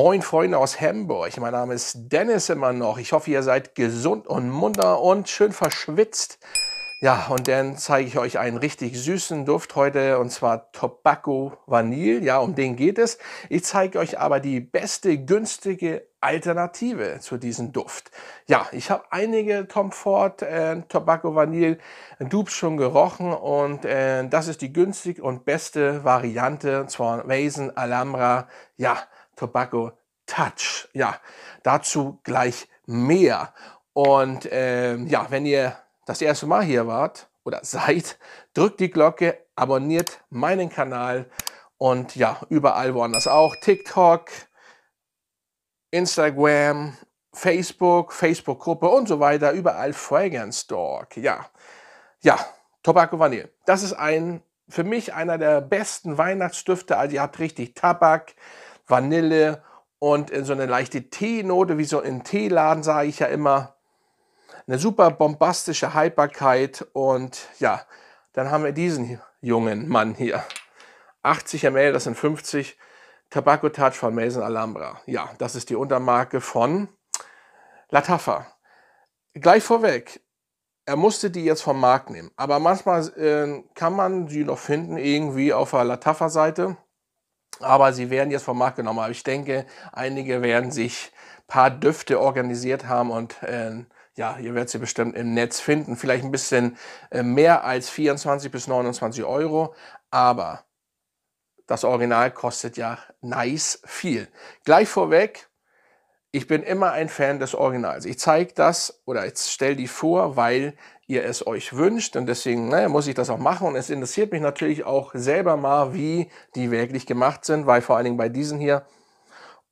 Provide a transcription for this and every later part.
Moin Freunde aus Hamburg, mein Name ist Dennis immer noch. Ich hoffe, ihr seid gesund und munter und schön verschwitzt. Ja, und dann zeige ich euch einen richtig süßen Duft heute, und zwar Tobacco Vanille. Ja, um den geht es. Ich zeige euch aber die beste, günstige Alternative zu diesem Duft. Ja, ich habe einige Tom Ford äh, Tobacco Vanille Dupes schon gerochen und äh, das ist die günstig und beste Variante, und zwar Mason Alhambra. Ja, Tobacco Touch. Ja, dazu gleich mehr. Und ähm, ja, wenn ihr das erste Mal hier wart oder seid, drückt die Glocke, abonniert meinen Kanal und ja, überall woanders auch. TikTok, Instagram, Facebook, Facebook-Gruppe und so weiter. Überall Fragrance Dog. Ja, ja, Tobacco Vanille. Das ist ein, für mich einer der besten Weihnachtsdüfte. Also ihr habt richtig Tabak. Vanille und in so eine leichte Teenote, wie so in Teeladen, sage ich ja immer. Eine super bombastische Haltbarkeit und ja, dann haben wir diesen jungen Mann hier. 80 ml, das sind 50. Tobacco Touch von Mason Alhambra. Ja, das ist die Untermarke von Latafa. Gleich vorweg, er musste die jetzt vom Markt nehmen. Aber manchmal äh, kann man sie noch finden, irgendwie auf der Latafa-Seite aber sie werden jetzt vom Markt genommen. Aber ich denke, einige werden sich ein paar Düfte organisiert haben und äh, ja, ihr werdet sie bestimmt im Netz finden. Vielleicht ein bisschen äh, mehr als 24 bis 29 Euro, aber das Original kostet ja nice viel. Gleich vorweg, ich bin immer ein Fan des Originals. Ich zeige das oder ich stelle die vor, weil ihr es euch wünscht und deswegen naja, muss ich das auch machen und es interessiert mich natürlich auch selber mal, wie die wirklich gemacht sind, weil vor allen Dingen bei diesen hier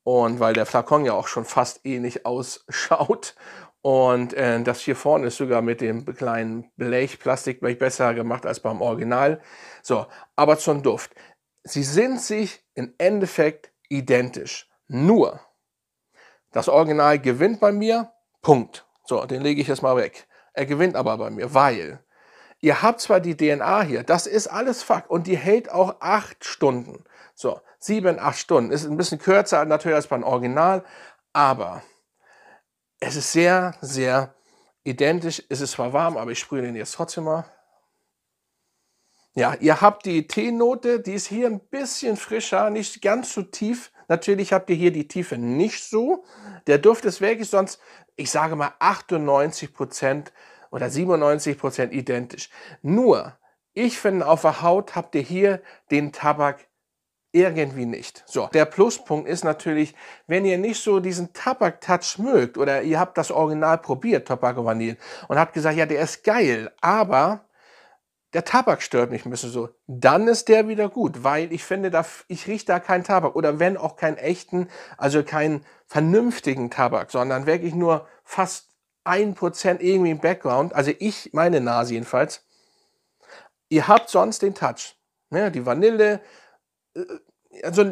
und weil der Flakon ja auch schon fast ähnlich ausschaut und äh, das hier vorne ist sogar mit dem kleinen Blech, Plastikblech besser gemacht als beim Original. So, aber zum Duft. Sie sind sich im Endeffekt identisch. Nur das Original gewinnt bei mir, Punkt. So, den lege ich jetzt mal weg. Er gewinnt aber bei mir, weil ihr habt zwar die DNA hier, das ist alles Fakt und die hält auch acht Stunden. So, sieben, acht Stunden. Ist ein bisschen kürzer natürlich als beim Original, aber es ist sehr, sehr identisch. Es ist zwar warm, aber ich sprühe den jetzt trotzdem mal. Ja, ihr habt die T-Note, die ist hier ein bisschen frischer, nicht ganz so tief Natürlich habt ihr hier die Tiefe nicht so. Der Duft ist wirklich sonst, ich sage mal 98 oder 97 identisch. Nur, ich finde, auf der Haut habt ihr hier den Tabak irgendwie nicht. So, der Pluspunkt ist natürlich, wenn ihr nicht so diesen Tabak-Touch mögt oder ihr habt das Original probiert, Tabak Vanille, und habt gesagt, ja, der ist geil, aber der Tabak stört mich ein bisschen so, dann ist der wieder gut, weil ich finde, da, ich rieche da keinen Tabak oder wenn auch keinen echten, also keinen vernünftigen Tabak, sondern wirklich nur fast ein Prozent irgendwie im Background, also ich, meine Nase jedenfalls. Ihr habt sonst den Touch, ja, ne? die Vanille, äh, also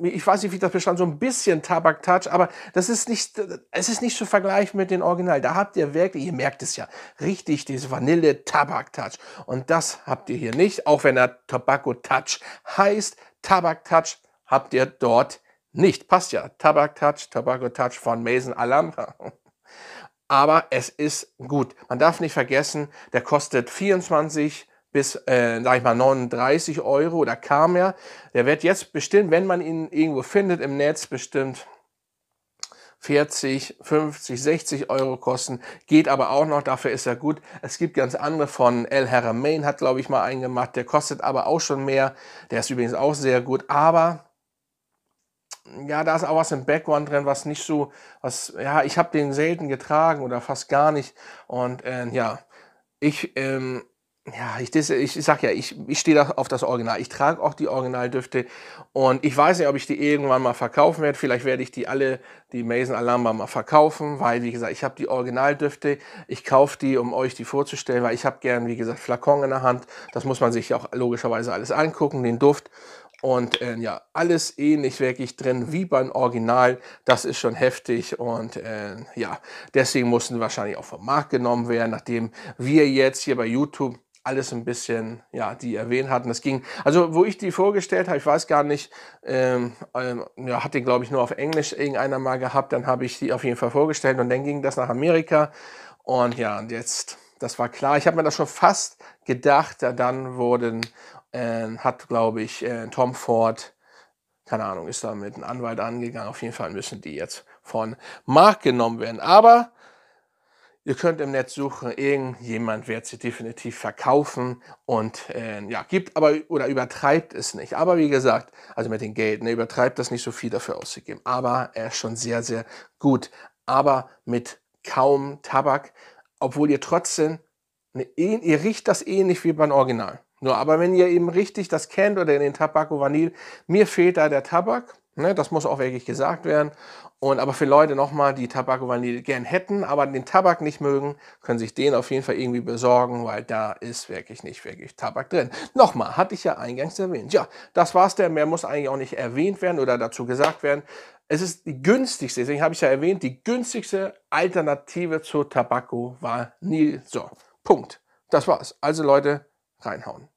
ich weiß nicht, wie das bestand, so ein bisschen Tabak-Touch, aber das ist nicht, es ist nicht zu vergleichen mit dem Original. Da habt ihr wirklich, ihr merkt es ja, richtig diese Vanille-Tabak-Touch. Und das habt ihr hier nicht, auch wenn er Tobacco-Touch heißt, Tabak-Touch habt ihr dort nicht. Passt ja, Tabak-Touch, Tobacco-Touch von Mason Alhambra. Aber es ist gut. Man darf nicht vergessen, der kostet 24 Euro bis, äh, sag ich mal, 39 Euro oder kam er. Der wird jetzt bestimmt, wenn man ihn irgendwo findet im Netz, bestimmt 40, 50, 60 Euro kosten. Geht aber auch noch, dafür ist er gut. Es gibt ganz andere von El Haramein, hat glaube ich mal einen gemacht. Der kostet aber auch schon mehr. Der ist übrigens auch sehr gut. Aber ja, da ist auch was im Background drin, was nicht so, was, ja, ich habe den selten getragen oder fast gar nicht. Und äh, ja, ich ähm, ja, ich, das, ich sag ja, ich, ich stehe da auf das Original. Ich trage auch die Originaldüfte und ich weiß nicht, ob ich die irgendwann mal verkaufen werde. Vielleicht werde ich die alle, die Mason Alhambra mal verkaufen, weil, wie gesagt, ich habe die Originaldüfte. Ich kaufe die, um euch die vorzustellen, weil ich habe gern, wie gesagt, Flakon in der Hand. Das muss man sich ja auch logischerweise alles angucken, den Duft. Und äh, ja, alles ähnlich wirklich drin wie beim Original. Das ist schon heftig. Und äh, ja, deswegen mussten wahrscheinlich auch vom Markt genommen werden, nachdem wir jetzt hier bei YouTube alles ein bisschen, ja, die erwähnt hatten. Das ging, also wo ich die vorgestellt habe, ich weiß gar nicht, ähm, ähm, ja, hatte glaube ich nur auf Englisch irgendeiner mal gehabt, dann habe ich die auf jeden Fall vorgestellt und dann ging das nach Amerika und ja, und jetzt, das war klar. Ich habe mir das schon fast gedacht, da dann wurden, äh, hat glaube ich äh, Tom Ford, keine Ahnung, ist da mit einem Anwalt angegangen, auf jeden Fall müssen die jetzt von Mark genommen werden. Aber Ihr könnt im Netz suchen, irgendjemand wird sie definitiv verkaufen und äh, ja, gibt aber oder übertreibt es nicht. Aber wie gesagt, also mit den Geld, ne, übertreibt das nicht so viel dafür auszugeben. Aber er ist schon sehr, sehr gut. Aber mit kaum Tabak, obwohl ihr trotzdem, eine, ihr riecht das ähnlich wie beim Original. Nur, aber wenn ihr eben richtig das kennt oder in den Tabak Vanille, mir fehlt da der Tabak Ne, das muss auch wirklich gesagt werden. Und aber für Leute nochmal, die Vanille gern hätten, aber den Tabak nicht mögen, können sich den auf jeden Fall irgendwie besorgen, weil da ist wirklich nicht wirklich Tabak drin. Nochmal, hatte ich ja eingangs erwähnt. Ja, das war's der. Mehr muss eigentlich auch nicht erwähnt werden oder dazu gesagt werden. Es ist die günstigste, deswegen habe ich ja erwähnt, die günstigste Alternative zu Tabacco Vanille. so. Punkt. Das war's. Also Leute, reinhauen.